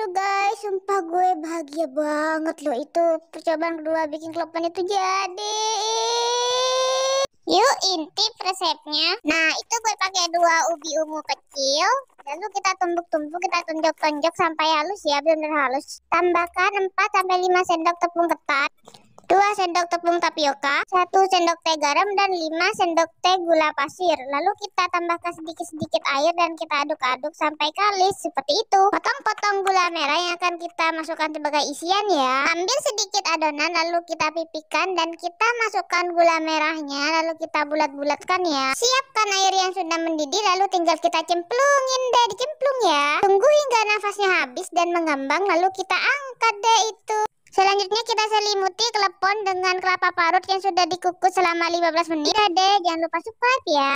Aduh guys, sumpah gue bahagia banget loh itu percobaan kedua bikin kelopan itu jadi. Yuk intip resepnya. Nah itu gue pakai dua ubi ungu kecil, lalu kita tumbuk-tumbuk, kita tonjok-tonjok sampai halus ya, benar halus. Tambahkan 4 sampai 5 sendok tepung ketan sendok tepung tapioka, 1 sendok teh garam, dan 5 sendok teh gula pasir. Lalu kita tambahkan sedikit-sedikit air dan kita aduk-aduk sampai kalis seperti itu. Potong-potong gula merah yang akan kita masukkan sebagai isian ya. Ambil sedikit adonan lalu kita pipikan dan kita masukkan gula merahnya lalu kita bulat-bulatkan ya. Siapkan air yang sudah mendidih lalu tinggal kita cemplungin deh, dicemplung ya. Tunggu hingga nafasnya habis dan mengembang lalu kita angkat deh itu. Selanjutnya kita selimuti klepon dengan kelapa parut yang sudah dikukus selama 15 menit ya deh. Jangan lupa subscribe ya.